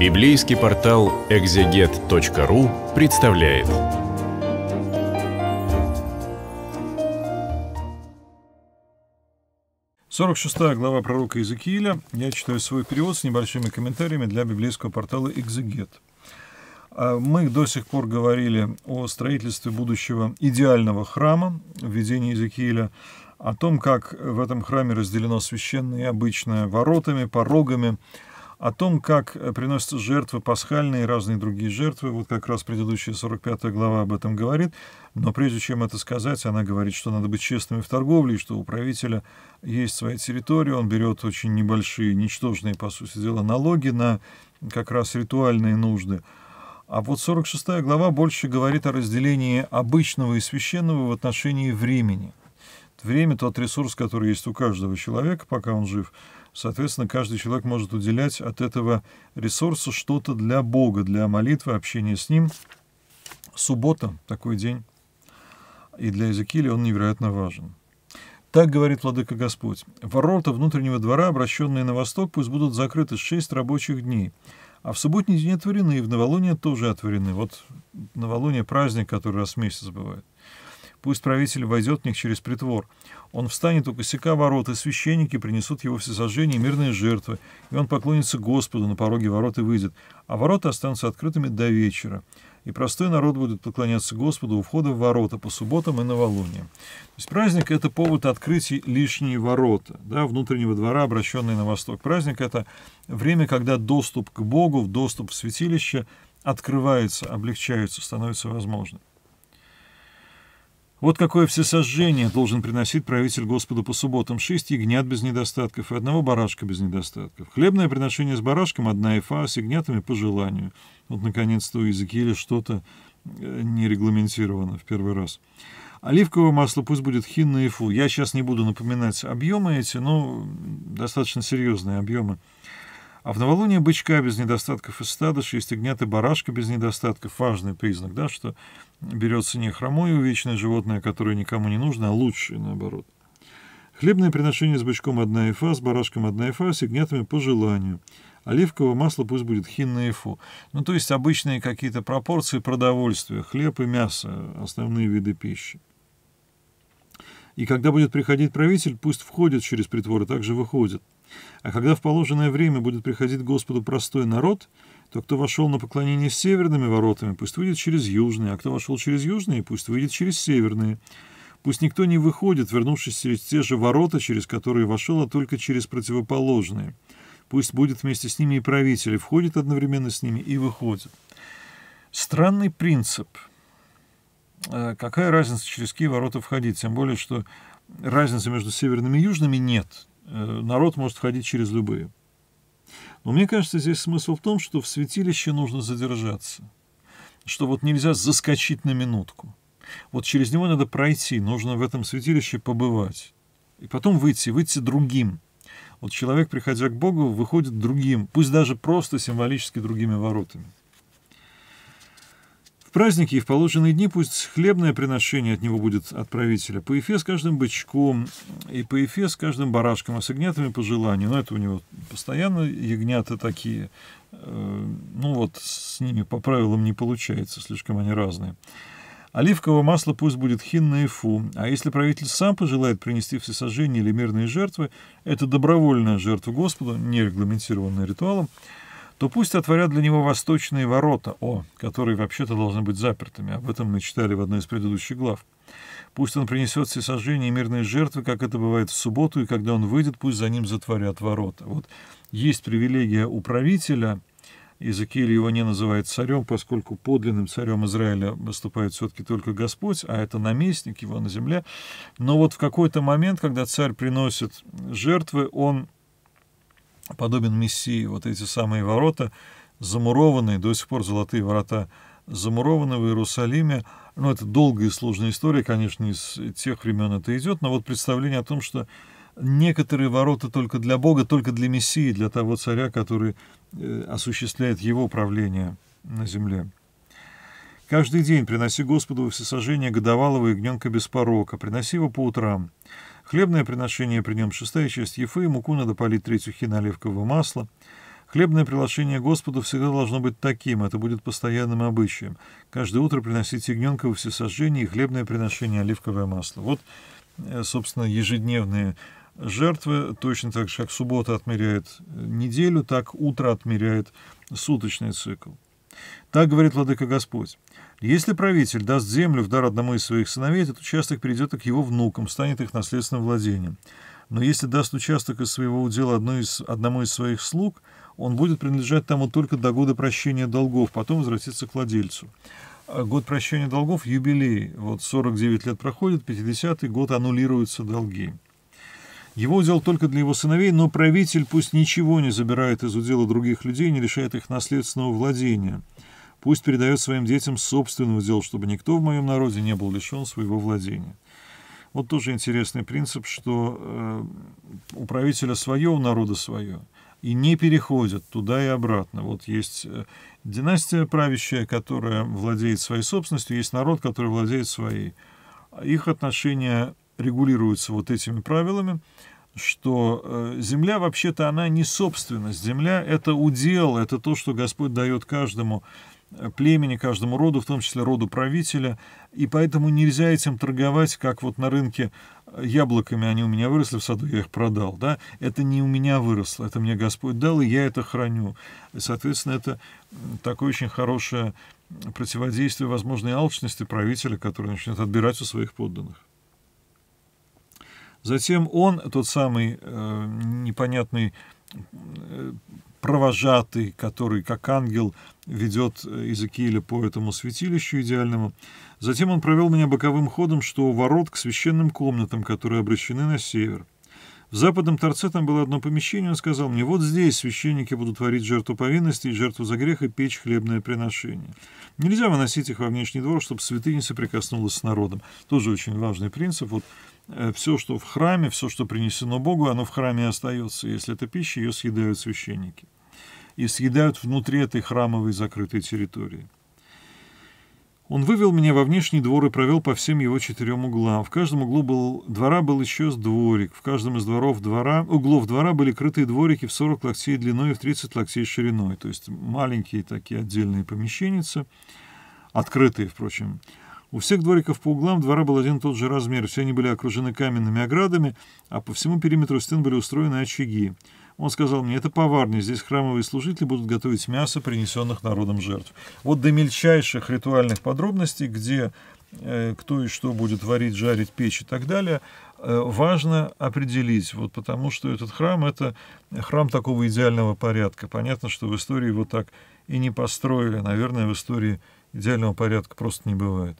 Библейский портал экзегет.ру представляет. Сорок шестая глава пророка Иезекииля. Я читаю свой перевод с небольшими комментариями для библейского портала «Экзегет». А мы до сих пор говорили о строительстве будущего идеального храма, введении Иезекииля, о том, как в этом храме разделено священное и обычное воротами, порогами, о том, как э, приносятся жертвы пасхальные и разные другие жертвы. Вот как раз предыдущая 45 глава об этом говорит. Но прежде чем это сказать, она говорит, что надо быть честными в торговле, и что у правителя есть своя территория, он берет очень небольшие, ничтожные, по сути дела, налоги на как раз ритуальные нужды. А вот 46 глава больше говорит о разделении обычного и священного в отношении времени. Время – тот ресурс, который есть у каждого человека, пока он жив, Соответственно, каждый человек может уделять от этого ресурса что-то для Бога, для молитвы, общения с Ним. Суббота – такой день. И для Иезекииля он невероятно важен. Так говорит Владыка Господь. Ворота внутреннего двора, обращенные на восток, пусть будут закрыты шесть рабочих дней. А в субботний день отворены, и в новолуние тоже отворены. Вот новолуние – праздник, который раз в месяц бывает – Пусть правитель войдет в них через притвор. Он встанет у косяка ворот, и священники принесут его всесожжение и мирные жертвы, и он поклонится Господу на пороге ворот и выйдет, а ворота останутся открытыми до вечера. И простой народ будет поклоняться Господу у входа в ворота по субботам и новолуниям. То есть праздник — это повод открыть лишние ворота, да, внутреннего двора, обращенные на восток. Праздник — это время, когда доступ к Богу, доступ в святилище открывается, облегчается, становится возможным. Вот какое всесожжение должен приносить правитель Господу по субботам. Шесть ягнят без недостатков и одного барашка без недостатков. Хлебное приношение с барашком — одна эфа, с ягнятами — по желанию. Вот, наконец-то, у Иезекииля что-то э, не регламентировано в первый раз. Оливковое масло пусть будет хинное и фу. Я сейчас не буду напоминать объемы эти, но достаточно серьезные объемы. А в новолуние бычка без недостатков из стада, шестигнятый барашка без недостатков. Важный признак, да, что берется не хромое увечное животное, которое никому не нужно, а лучшее, наоборот. Хлебное приношение с бычком одна эфа, с барашком одна эфа, с ягнятами по желанию. Оливковое масло пусть будет хин на эфу. Ну, то есть обычные какие-то пропорции продовольствия, хлеб и мясо, основные виды пищи. И когда будет приходить правитель, пусть входит через притвор и также выходит. А когда в положенное время будет приходить Господу простой народ, то кто вошел на поклонение с северными воротами, пусть выйдет через южные, а кто вошел через южные, пусть выйдет через северные. Пусть никто не выходит, вернувшись через те же ворота, через которые вошел, а только через противоположные. Пусть будет вместе с ними и правитель, и входит одновременно с ними и выходит. Странный принцип – Э, какая разница, через какие ворота входить? Тем более, что разницы между северными и южными нет. Э, народ может входить через любые. Но мне кажется, здесь смысл в том, что в святилище нужно задержаться. Что вот нельзя заскочить на минутку. Вот через него надо пройти, нужно в этом святилище побывать. И потом выйти, выйти другим. Вот человек, приходя к Богу, выходит другим, пусть даже просто символически другими воротами. В праздники и в положенные дни пусть хлебное приношение от него будет отправителя. По Ефе с каждым бычком и по Ефе с каждым барашком, а с ягнятами по желанию. Но это у него постоянно ягнята такие. Э, ну вот с ними по правилам не получается, слишком они разные. Оливковое масло пусть будет хин на Эфу, а если правитель сам пожелает принести всесожжение или мирные жертвы, это добровольная жертва Господу, не регламентированная ритуалом, то пусть отворят для него восточные ворота, о, которые вообще-то должны быть запертыми. Об этом мы читали в одной из предыдущих глав. Пусть он принесет все сожжения и мирные жертвы, как это бывает в субботу, и когда он выйдет, пусть за ним затворят ворота. Вот есть привилегия у управителя, Иезекииль его не называет царем, поскольку подлинным царем Израиля выступает все-таки только Господь, а это наместник его на земле. Но вот в какой-то момент, когда царь приносит жертвы, он подобен Мессии, вот эти самые ворота, замурованные, до сих пор золотые ворота, замурованы в Иерусалиме. Ну, это долгая и сложная история, конечно, из тех времен это идет, но вот представление о том, что некоторые ворота только для Бога, только для Мессии, для того царя, который э, осуществляет его правление на земле. Каждый день приноси Господу всесожжение годовалого ягненка без порока, приноси его по утрам. Хлебное приношение при нем шестая часть Ефы, муку надо полить третью ухи наливкового масла. Хлебное приношение Господу всегда должно быть таким, это будет постоянным обычаем. Каждое утро приносить ягненка во всесожжение и хлебное приношение оливковое масло. Вот, э, собственно, ежедневные жертвы, точно так же, как суббота отмеряет э, неделю, так утро отмеряет суточный цикл. Так говорит Владыка Господь. Если правитель даст землю в дар одному из своих сыновей, этот участок перейдет к его внукам, станет их наследственным владением. Но если даст участок из своего удела из, одному из своих слуг, он будет принадлежать тому только до года прощения долгов, потом возвратится к владельцу. А год прощения долгов – юбилей. Вот 49 лет проходит, 50-й год аннулируются долги. Его удел только для его сыновей, но правитель пусть ничего не забирает из удела других людей, не лишает их наследственного владения – Пусть передает своим детям собственного дела, чтобы никто в моем народе не был лишен своего владения. Вот тоже интересный принцип, что э, у правителя свое, у народа свое, и не переходят туда и обратно. Вот есть э, династия правящая, которая владеет своей собственностью, есть народ, который владеет своей. Их отношения регулируются вот этими правилами, что э, земля вообще-то она не собственность, земля это удел, это то, что Господь дает каждому племени, каждому роду, в том числе роду правителя, и поэтому нельзя этим торговать, как вот на рынке э, яблоками они у меня выросли в саду, я их продал, да, это не у меня выросло, это мне Господь дал, и я это храню. И, соответственно, это такое очень хорошее противодействие возможной алчности правителя, который начнет отбирать у своих подданных. Затем он, тот самый э, непонятный э, провожатый, который как ангел ведет э, Иезекииля по этому святилищу идеальному. Затем он провел меня боковым ходом, что у ворот к священным комнатам, которые обращены на север. В западном торце там было одно помещение, он сказал мне, вот здесь священники будут творить жертву повинности и жертву за грех и печь хлебное приношение. Нельзя выносить их во внешний двор, чтобы святыня соприкоснулась с народом. Тоже очень важный принцип. Вот Э, все, что в храме, все, что принесено Богу, оно в храме остается. Если это пища, ее съедают священники. И съедают внутри этой храмовой закрытой территории. Он вывел меня во внешний двор и провел по всем его четырем углам. В каждом углу был, двора был еще с дворик. В каждом из дворов двора, углов двора были крытые дворики в 40 локтей длиной и в 30 локтей шириной. То есть маленькие такие отдельные помещенницы, открытые, впрочем, у всех двориков по углам двора был один и тот же размер, все они были окружены каменными оградами, а по всему периметру стен были устроены очаги. Он сказал мне, это поварня, здесь храмовые служители будут готовить мясо, принесенных народом жертв. Вот до мельчайших ритуальных подробностей, где э, кто и что будет варить, жарить, печь и так далее, э, важно определить, вот потому что этот храм – это храм такого идеального порядка. Понятно, что в истории его так и не построили, наверное, в истории идеального порядка просто не бывает.